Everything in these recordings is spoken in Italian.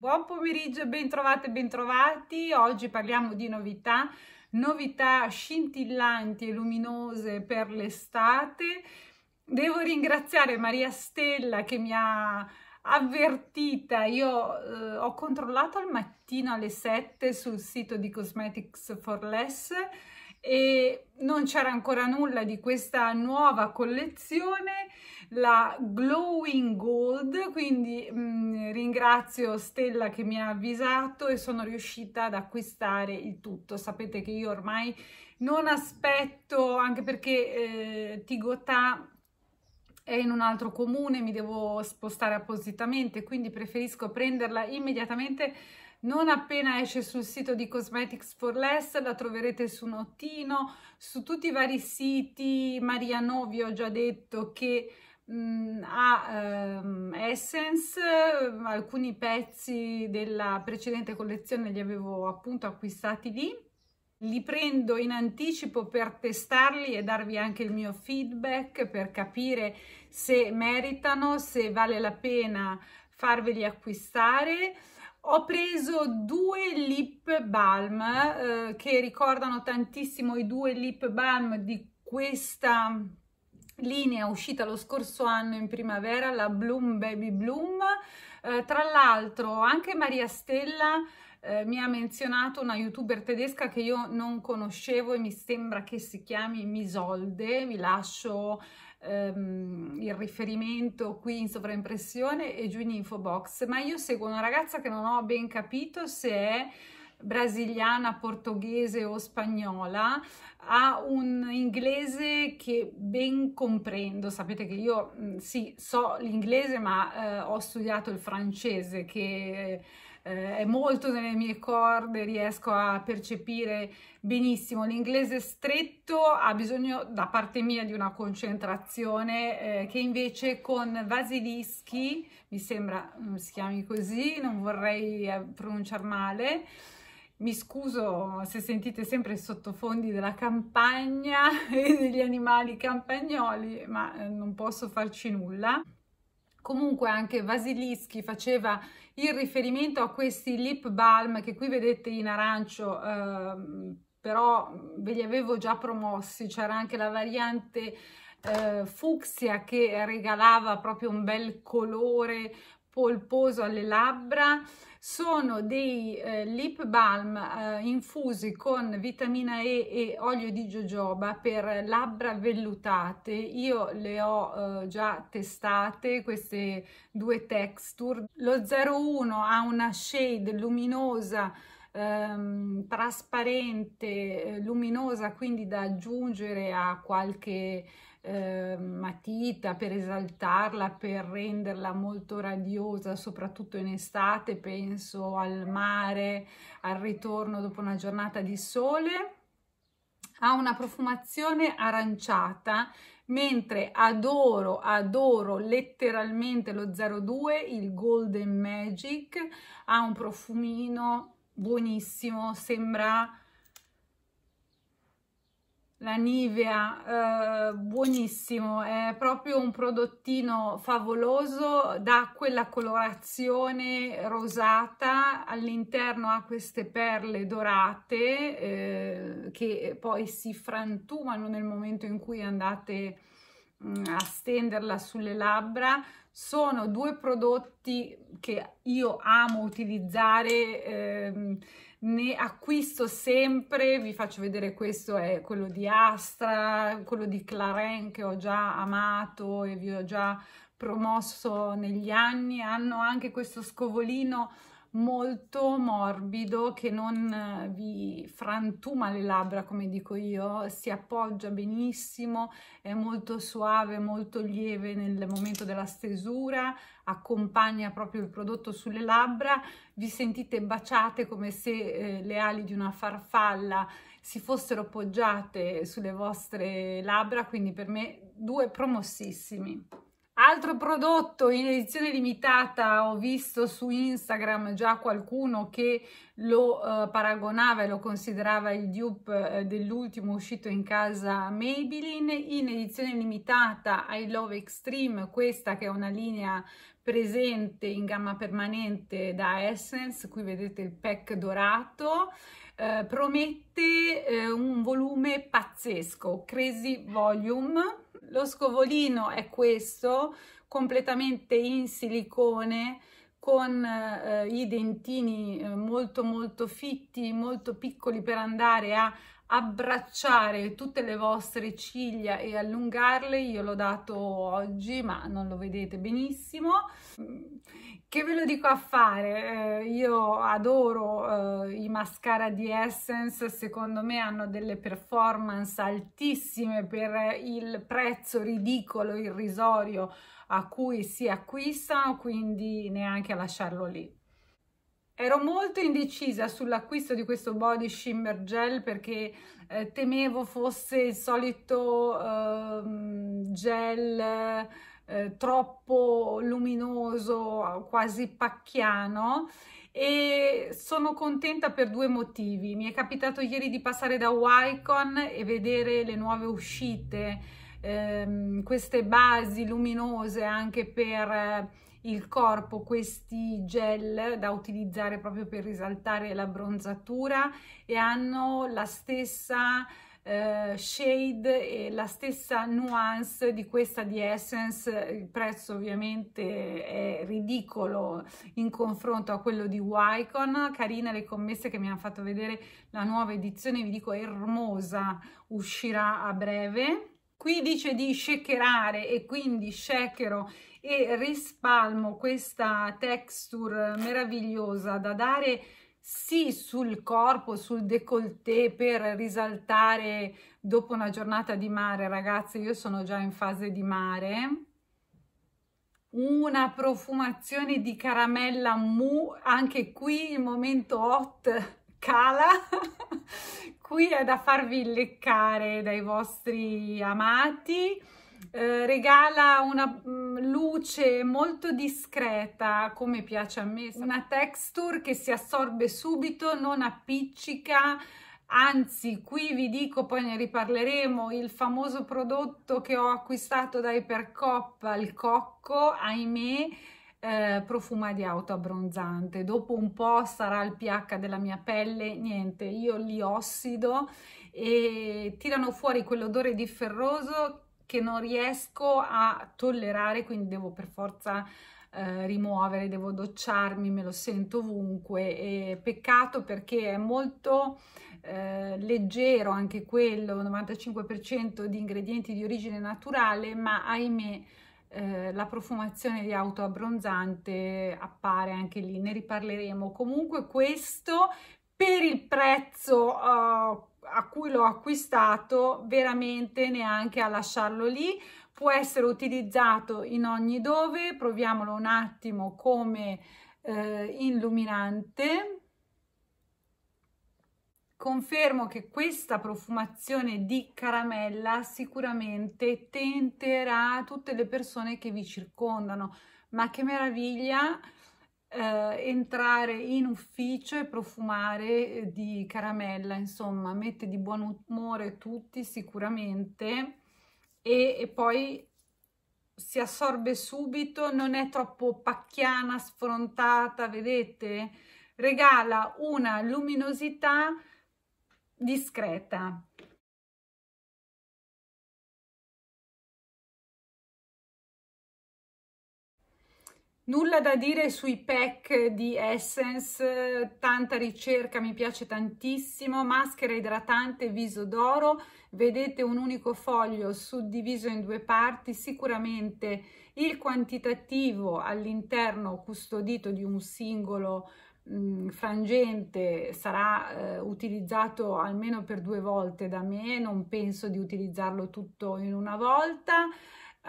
Buon pomeriggio, bentrovate e bentrovati. Oggi parliamo di novità, novità scintillanti e luminose per l'estate. Devo ringraziare Maria Stella che mi ha avvertita. Io eh, ho controllato al mattino alle 7 sul sito di Cosmetics for Less e non c'era ancora nulla di questa nuova collezione la Glowing Gold, quindi mh, mm, ringrazio Stella che mi ha avvisato e sono riuscita ad acquistare il tutto. Sapete che io ormai non aspetto, anche perché eh, Tigotà è in un altro comune, mi devo spostare appositamente, quindi preferisco prenderla immediatamente non appena esce sul sito di Cosmetics for Less, la troverete su Nottino, su tutti i vari siti, Maria No vi ho già detto che a mm, ha ehm, Essence, ehm, alcuni pezzi della precedente collezione li avevo appunto acquistati lì. Li prendo in anticipo per testarli e darvi anche il mio feedback per capire se meritano, se vale la pena farveli acquistare. Ho preso due lip balm eh, che ricordano tantissimo i due lip balm di questa linea uscita lo scorso anno in primavera, la Bloom Baby Bloom. Eh, tra l'altro anche Maria Stella eh, mi ha menzionato una youtuber tedesca che io non conoscevo e mi sembra che si chiami Misolde, vi lascio ehm, il riferimento qui in sovraimpressione e giù in info box, ma io seguo una ragazza che non ho ben capito se è brasiliana, portoghese o spagnola a un inglese che ben comprendo. Sapete che io mm, sì, so l'inglese, ma eh, ho studiato il francese che eh, è molto nelle mie corde, riesco a percepire benissimo. L'inglese stretto ha bisogno da parte mia di una concentrazione eh, che invece con Vasilischi, mi sembra mm, si chiami così, non vorrei eh, pronunciare male, mi scuso se sentite sempre i sottofondi della campagna e degli animali campagnoli, ma eh, non posso farci nulla. Comunque anche Vasilischi faceva il riferimento a questi lip balm che qui vedete in arancio, eh, però ve li avevo già promossi, c'era anche la variante eh, fucsia che regalava proprio un bel colore polposo alle labbra, sono dei eh, lip balm eh, infusi con vitamina E e olio di jojoba per labbra vellutate. Io le ho eh, già testate queste due texture. Lo 01 ha una shade luminosa ehm, trasparente eh, luminosa quindi da aggiungere a qualche eh, matita per esaltarla, per renderla molto radiosa, soprattutto in estate, penso al mare, al ritorno dopo una giornata di sole. Ha una profumazione aranciata, mentre adoro, adoro letteralmente lo 02, il Golden Magic, ha un profumino buonissimo, sembra la Nivea, eh, buonissimo, è proprio un prodottino favoloso, dà quella colorazione rosata, all'interno ha queste perle dorate eh, che poi si frantumano nel momento in cui andate Mm, a stenderla sulle labbra sono due prodotti che io amo utilizzare ehm, ne acquisto sempre vi faccio vedere questo è quello di Astra quello di Claren che ho già amato e vi ho già promosso negli anni hanno anche questo scovolino molto morbido che non eh, vi frantuma le labbra come dico io, si appoggia benissimo, è molto suave, molto lieve nel momento della stesura, accompagna proprio il prodotto sulle labbra, vi sentite baciate come se eh, le ali di una farfalla si fossero poggiate sulle vostre labbra, quindi per me due promossissimi. Altro prodotto in edizione limitata, ho visto su Instagram già qualcuno che lo eh, paragonava e lo considerava il dupe eh, dell'ultimo uscito in casa Maybelline. In edizione limitata I Love Extreme, questa che è una linea presente in gamma permanente da Essence, qui vedete il pack dorato, eh, promette eh, un volume pazzesco, Crazy Volume lo scovolino è questo, completamente in silicone, con eh, i dentini eh, molto molto fitti, molto piccoli per andare a abbracciare tutte le vostre ciglia e allungarle, io l'ho dato oggi ma non lo vedete benissimo, che ve lo dico a fare, eh, io adoro eh, i mascara di Essence, secondo me hanno delle performance altissime per il prezzo ridicolo, irrisorio a cui si acquistano, quindi neanche a lasciarlo lì. Ero molto indecisa sull'acquisto di questo body shimmer gel perché eh, temevo fosse il solito eh, gel eh, troppo luminoso, quasi pacchiano e sono contenta per due motivi. Mi è capitato ieri di passare da Wycon e vedere le nuove uscite, ehm, queste basi luminose anche per il corpo questi gel da utilizzare proprio per risaltare la bronzatura e hanno la stessa eh, shade e la stessa nuance di questa di Essence. Il prezzo ovviamente è ridicolo in confronto a quello di Wycon. Carine le commesse che mi hanno fatto vedere la nuova edizione, vi dico ermosa, uscirà a breve. Qui dice di shakerare e quindi shakero e rispalmo questa texture meravigliosa da dare sì sul corpo, sul décolleté per risaltare dopo una giornata di mare, ragazzi, io sono già in fase di mare. Una profumazione di caramella mu, anche qui il momento hot cala. qui è da farvi leccare dai vostri amati eh, regala una mm, luce molto discreta, come piace a me, una texture che si assorbe subito, non appiccica, anzi qui vi dico poi ne riparleremo il famoso prodotto che ho acquistato da Ipercop il cocco ahimè eh, profuma di auto abbronzante dopo un po' sarà il pH della mia pelle niente io li ossido e tirano fuori quell'odore di ferroso che non riesco a tollerare, quindi devo per forza eh, rimuovere, devo docciarmi, me lo sento ovunque. E peccato perché è molto eh, leggero anche quello, 95% di ingredienti di origine naturale, ma ahimè eh, la profumazione di auto abbronzante appare anche lì, ne riparleremo. Comunque questo per il prezzo uh, a cui l'ho acquistato veramente neanche a lasciarlo lì può essere utilizzato in ogni dove proviamolo un attimo come eh, illuminante confermo che questa profumazione di caramella sicuramente tenterà tutte le persone che vi circondano ma che meraviglia eh, entrare in ufficio e profumare eh, di caramella, insomma, mette di buon umore tutti sicuramente e, e poi si assorbe subito, non è troppo pacchiana, sfrontata, vedete? Regala una luminosità discreta Nulla da dire sui pack di Essence, tanta ricerca, mi piace tantissimo, maschera idratante viso d'oro, vedete un unico foglio suddiviso in due parti, sicuramente il quantitativo all'interno custodito di un singolo mh, mm, frangente sarà eh, utilizzato almeno per due volte da me, non penso di utilizzarlo tutto in una volta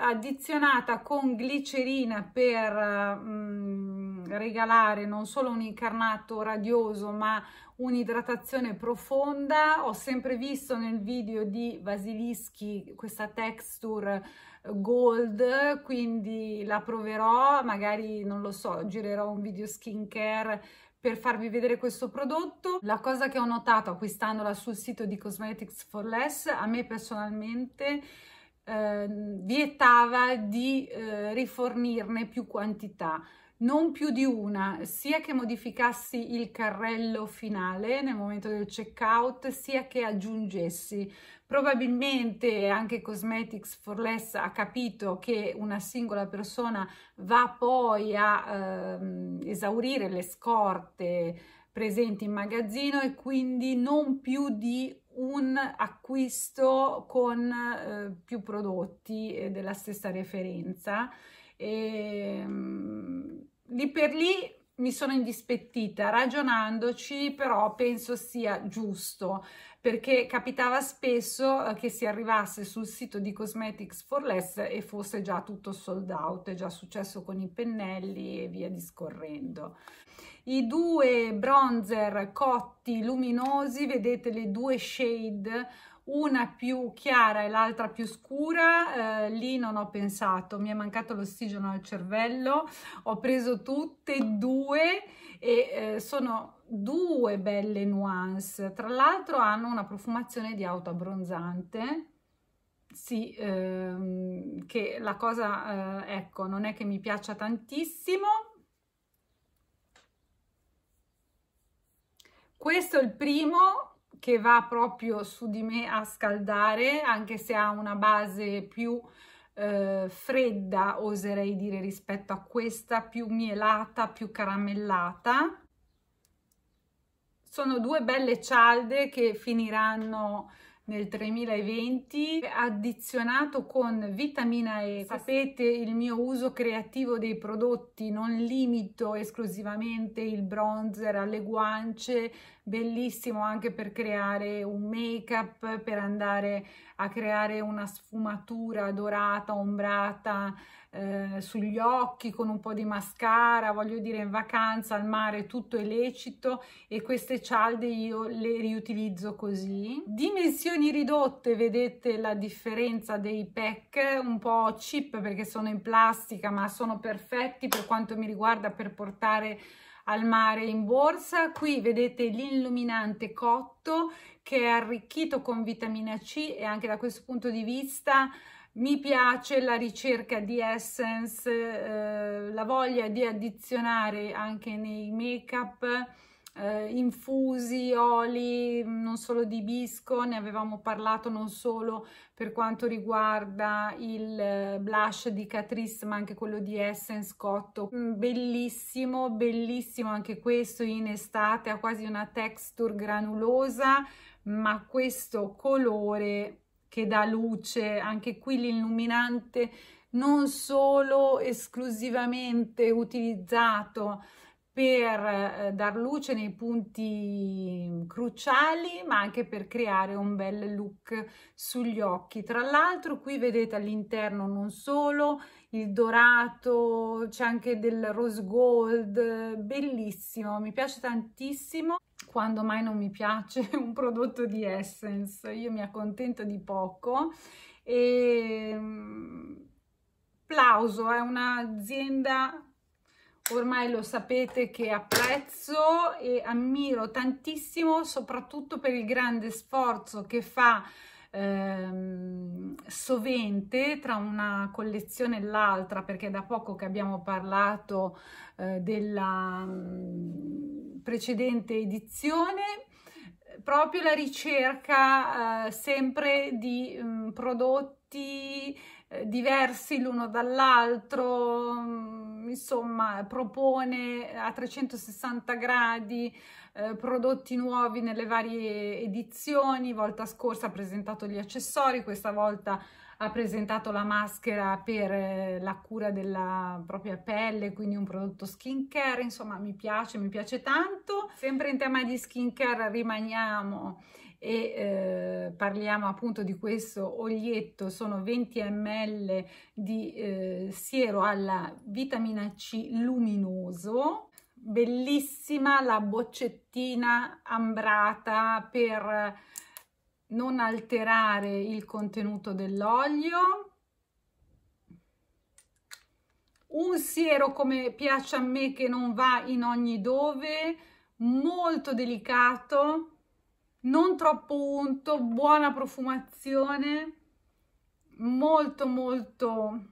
addizionata con glicerina per mh, mm, regalare non solo un incarnato radioso ma un'idratazione profonda ho sempre visto nel video di Vasilischi questa texture eh, gold quindi la proverò magari non lo so girerò un video skincare per farvi vedere questo prodotto. La cosa che ho notato acquistandola sul sito di Cosmetics for Less, a me personalmente eh, vietava di eh, rifornirne più quantità, non più di una, sia che modificassi il carrello finale nel momento del checkout, sia che aggiungessi. Probabilmente anche Cosmetics for Less ha capito che una singola persona va poi a ehm, esaurire le scorte presenti in magazzino e quindi non più di un acquisto con eh, più prodotti eh, della stessa referenza. E, ehm, mh, lì per lì mi sono indispettita ragionandoci, però penso sia giusto perché capitava spesso eh, che si arrivasse sul sito di Cosmetics for Less e fosse già tutto sold out, è già successo con i pennelli e via discorrendo. I due bronzer cotti luminosi, vedete le due shade, una più chiara e l'altra più scura, eh, lì non ho pensato, mi è mancato l'ossigeno al cervello, ho preso tutte e due e eh, sono due belle nuance. Tra l'altro hanno una profumazione di auto abbronzante. Sì, ehm, che la cosa, eh, ecco, non è che mi piaccia tantissimo. Questo è il primo che va proprio su di me a scaldare, anche se ha una base più eh, fredda, oserei dire, rispetto a questa più mielata, più caramellata. Sono due belle cialde che finiranno nel 2020 addizionato con vitamina E. Sapete il mio uso creativo dei prodotti, non limito esclusivamente il bronzer alle guance, bellissimo anche per creare un make up, per andare a creare una sfumatura dorata, ombrata eh, sugli occhi con un po' di mascara, voglio dire in vacanza al mare tutto è lecito e queste cialde io le riutilizzo così. Dimensioni ridotte, vedete la differenza dei pack, un po' cheap perché sono in plastica ma sono perfetti per quanto mi riguarda per portare al mare in borsa. Qui vedete l'illuminante cotto che è arricchito con vitamina C e anche da questo punto di vista mi piace la ricerca di essence, eh, la voglia di addizionare anche nei make-up eh, infusi, oli, non solo di bisco, ne avevamo parlato non solo per quanto riguarda il eh, blush di Catrice, ma anche quello di Essence Cotto. Mm, bellissimo, bellissimo anche questo in estate, ha quasi una texture granulosa, ma questo colore che dà luce, anche qui l'illuminante non solo esclusivamente utilizzato per eh, dar luce nei punti cruciali ma anche per creare un bel look sugli occhi tra l'altro qui vedete all'interno non solo il dorato c'è anche del rose gold bellissimo mi piace tantissimo quando mai non mi piace un prodotto di essence io mi accontento di poco e ehm, plauso è un'azienda ormai lo sapete che apprezzo e ammiro tantissimo, soprattutto per il grande sforzo che fa ehm, sovente tra una collezione e l'altra, perché da poco che abbiamo parlato eh, della mh, mm, precedente edizione, proprio la ricerca eh, sempre di mh, mm, prodotti eh, diversi l'uno dall'altro, mm, insomma, propone eh, a 360 gradi eh, prodotti nuovi nelle varie edizioni. Volta scorsa ha presentato gli accessori, questa volta ha presentato la maschera per eh, la cura della propria pelle, quindi un prodotto skincare. Insomma, mi piace, mi piace tanto. Sempre in tema di skincare rimaniamo e eh, parliamo appunto di questo olietto, sono 20 ml di eh, siero alla vitamina C luminoso, bellissima la boccettina ambrata per non alterare il contenuto dell'olio. Un siero come piace a me che non va in ogni dove, molto delicato, non troppo unto, buona profumazione, molto molto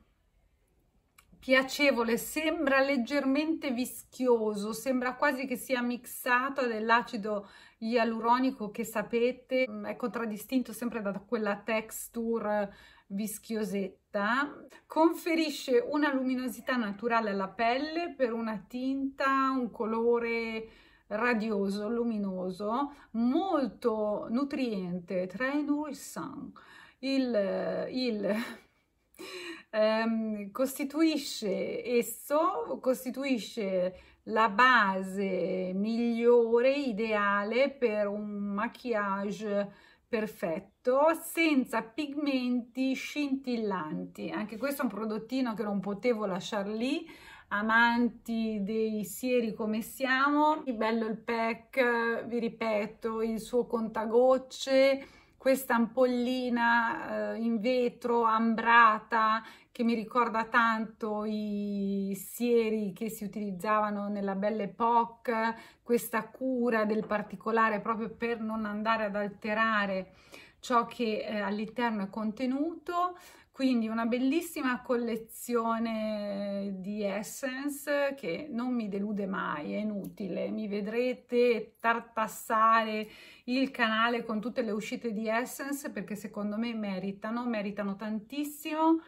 piacevole, sembra leggermente vischioso, sembra quasi che sia mixato dell'acido ialuronico che sapete, è contraddistinto sempre da quella texture vischiosetta, conferisce una luminosità naturale alla pelle per una tinta, un colore radioso, luminoso, molto nutriente, très nourrissant. Il, il ehm, costituisce esso costituisce la base migliore, ideale per un maquillage perfetto senza pigmenti scintillanti anche questo è un prodottino che non potevo lasciar lì amanti dei sieri come siamo, Il bello il pack, vi ripeto, il suo contagocce, questa ampollina eh, in vetro ambrata che mi ricorda tanto i sieri che si utilizzavano nella Belle Époque, questa cura del particolare proprio per non andare ad alterare ciò che eh, all'interno è contenuto, quindi una bellissima collezione di Essence che non mi delude mai, è inutile. Mi vedrete tartassare il canale con tutte le uscite di Essence perché secondo me meritano, meritano tantissimo.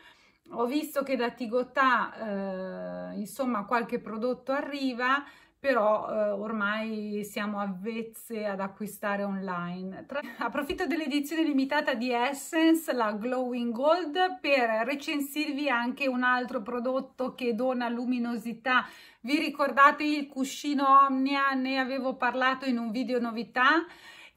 Ho visto che da Tigotà, eh, insomma, qualche prodotto arriva, però eh, ormai siamo avvezze ad acquistare online. Tra... Approfitto dell'edizione limitata di Essence, la Glowing Gold, per recensirvi anche un altro prodotto che dona luminosità. Vi ricordate il cuscino Omnia? Ne avevo parlato in un video novità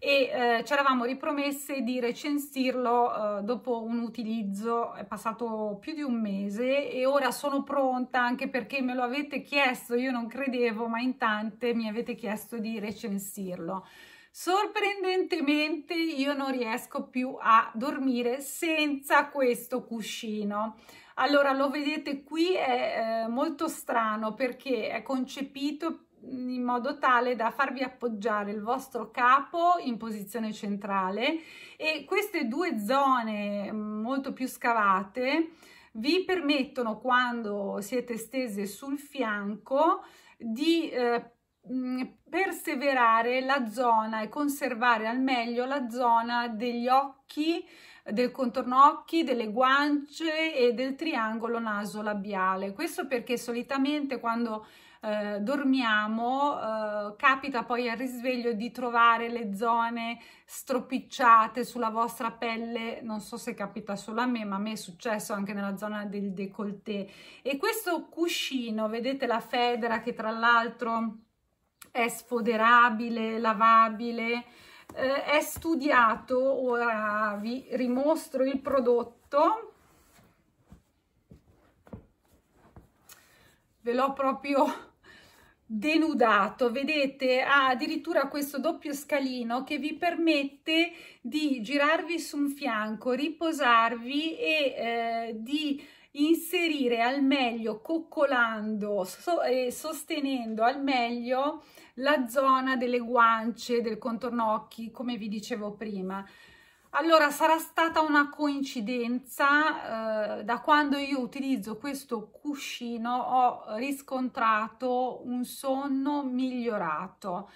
e eh, ci eravamo ripromesse di recensirlo eh, dopo un utilizzo, è passato più di un mese e ora sono pronta anche perché me lo avete chiesto, io non credevo ma in tante mi avete chiesto di recensirlo. Sorprendentemente io non riesco più a dormire senza questo cuscino. Allora lo vedete qui è eh, molto strano perché è concepito in modo tale da farvi appoggiare il vostro capo in posizione centrale e queste due zone mm, molto più scavate vi permettono quando siete stese sul fianco di eh, mm, perseverare la zona e conservare al meglio la zona degli occhi, del contorno occhi, delle guance e del triangolo naso labiale. Questo perché solitamente quando eh, dormiamo, eh, capita poi al risveglio di trovare le zone stropicciate sulla vostra pelle, non so se capita solo a me, ma a me è successo anche nella zona del décolleté. E questo cuscino, vedete la federa che tra l'altro è sfoderabile, lavabile, eh, è studiato, ora vi rimostro il prodotto. Ve l'ho proprio denudato, vedete ha addirittura questo doppio scalino che vi permette di girarvi su un fianco, riposarvi e eh, di inserire al meglio, coccolando so e sostenendo al meglio la zona delle guance, del contorno occhi, come vi dicevo prima. Allora, sarà stata una coincidenza, eh, da quando io utilizzo questo cuscino ho riscontrato un sonno migliorato.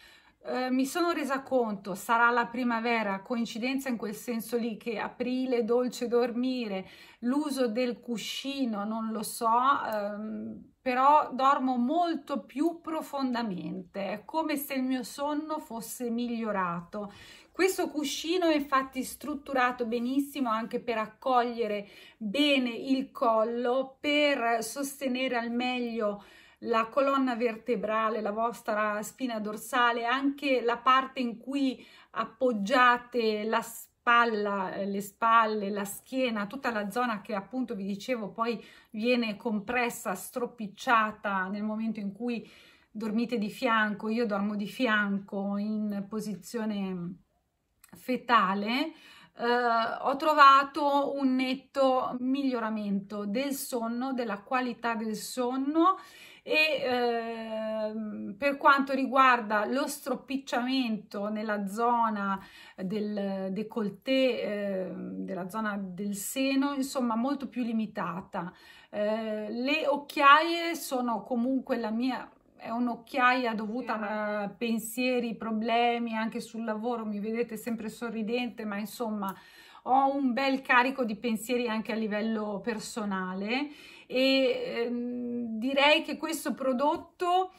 Eh, mi sono resa conto, sarà la primavera, coincidenza in quel senso lì che aprile, dolce dormire, l'uso del cuscino, non lo so, ehm, però dormo molto più profondamente, è come se il mio sonno fosse migliorato. Questo cuscino è infatti strutturato benissimo anche per accogliere bene il collo, per sostenere al meglio la colonna vertebrale, la vostra spina dorsale, anche la parte in cui appoggiate la Spalla, eh, le spalle, la schiena, tutta la zona che appunto vi dicevo poi viene compressa, stropicciata nel momento in cui dormite di fianco, io dormo di fianco in posizione fetale Uh, ho trovato un netto miglioramento del sonno, della qualità del sonno e uh, per quanto riguarda lo stropicciamento nella zona del décolleté, uh, della zona del seno, insomma molto più limitata. Eh, le occhiaie sono comunque la mia è un'occhiaia dovuta a pensieri, problemi anche sul lavoro, mi vedete sempre sorridente, ma insomma ho un bel carico di pensieri anche a livello personale e ehm, direi che questo prodotto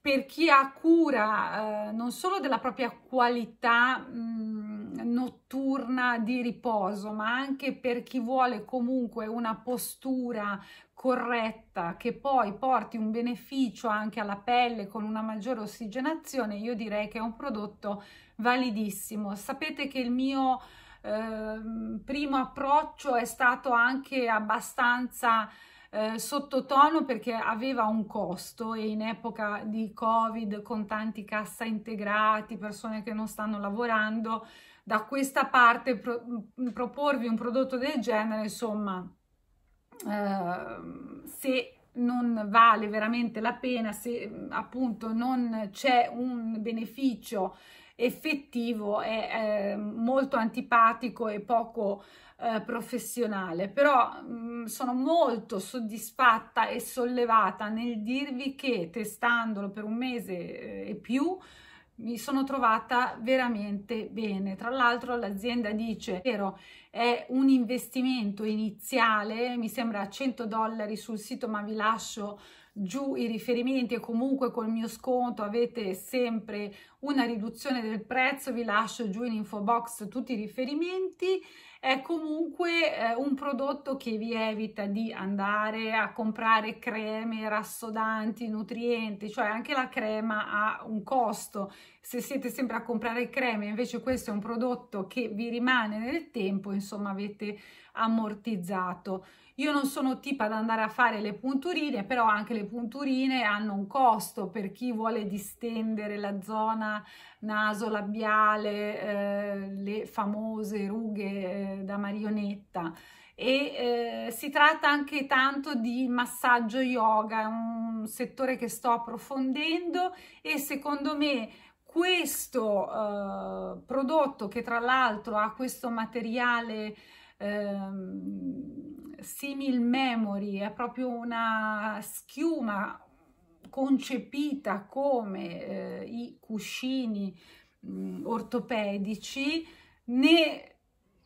per chi ha cura eh, non solo della propria qualità mh, mm, notturna di riposo, ma anche per chi vuole comunque una postura corretta che poi porti un beneficio anche alla pelle con una maggiore ossigenazione, io direi che è un prodotto validissimo. Sapete che il mio eh, primo approccio è stato anche abbastanza eh, sottotono perché aveva un costo e in epoca di covid con tanti cassa integrati persone che non stanno lavorando da questa parte pro proporvi un prodotto del genere insomma Ehm, se non vale veramente la pena, se appunto non c'è un beneficio effettivo, è eh, molto antipatico e poco eh, professionale. Però mh, sono molto soddisfatta e sollevata nel dirvi che testandolo per un mese eh, e più mi sono trovata veramente bene. Tra l'altro l'azienda dice vero, è un investimento iniziale, mi sembra 100 dollari sul sito, ma vi lascio giù i riferimenti e comunque col mio sconto avete sempre una riduzione del prezzo, vi lascio giù in info box tutti i riferimenti è comunque eh, un prodotto che vi evita di andare a comprare creme rassodanti, nutrienti, cioè anche la crema ha un costo se siete sempre a comprare creme, invece questo è un prodotto che vi rimane nel tempo, insomma avete ammortizzato. Io non sono tipo ad andare a fare le punturine, però anche le punturine hanno un costo per chi vuole distendere la zona naso labiale, eh, le famose rughe eh, da marionetta e eh, si tratta anche tanto di massaggio yoga, un settore che sto approfondendo e secondo me questo eh, prodotto che tra l'altro ha questo materiale ehm, simil memory, è proprio una schiuma concepita come eh, i cuscini mh, mm, ortopedici, ne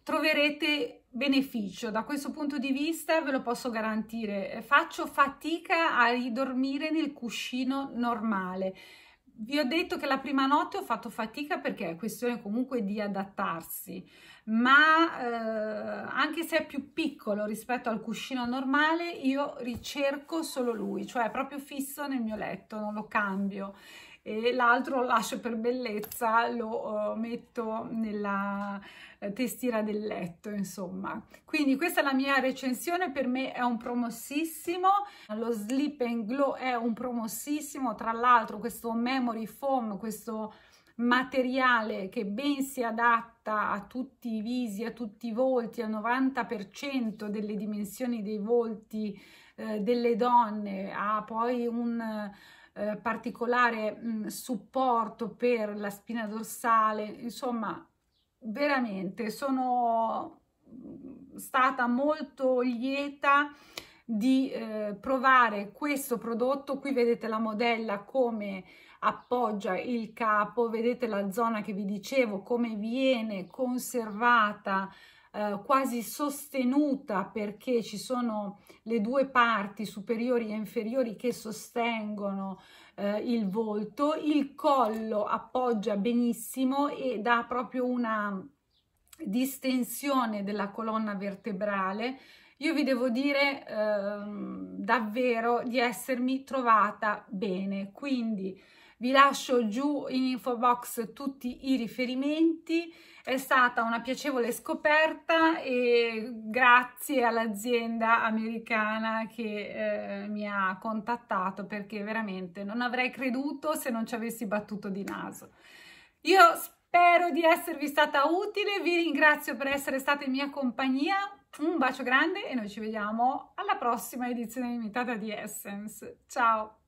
troverete beneficio. Da questo punto di vista ve lo posso garantire, eh, faccio fatica a ridormire nel cuscino normale vi ho detto che la prima notte ho fatto fatica perché è questione comunque di adattarsi, ma eh, anche se è più piccolo rispetto al cuscino normale, io ricerco solo lui, cioè è proprio fisso nel mio letto, non lo cambio e l'altro lo lascio per bellezza, lo uh, metto nella, eh, testiera del letto, insomma. Quindi questa è la mia recensione, per me è un promossissimo, lo Slip and Glow è un promossissimo, tra l'altro questo memory foam, questo materiale che ben si adatta a tutti i visi, a tutti i volti, al 90% delle dimensioni dei volti eh, delle donne, ha poi un eh, particolare mm, supporto per la spina dorsale, insomma veramente sono mm, stata molto lieta di eh, provare questo prodotto qui vedete la modella come appoggia il capo vedete la zona che vi dicevo come viene conservata eh, quasi sostenuta perché ci sono le due parti superiori e inferiori che sostengono eh, il volto, il collo appoggia benissimo e dà proprio una distensione della colonna vertebrale io vi devo dire ehm, davvero di essermi trovata bene quindi vi lascio giù in info box tutti i riferimenti. È stata una piacevole scoperta e grazie all'azienda americana che eh, mi ha contattato perché veramente non avrei creduto se non ci avessi battuto di naso. Io spero di esservi stata utile, vi ringrazio per essere stata in mia compagnia, un bacio grande e noi ci vediamo alla prossima edizione limitata di Essence. Ciao!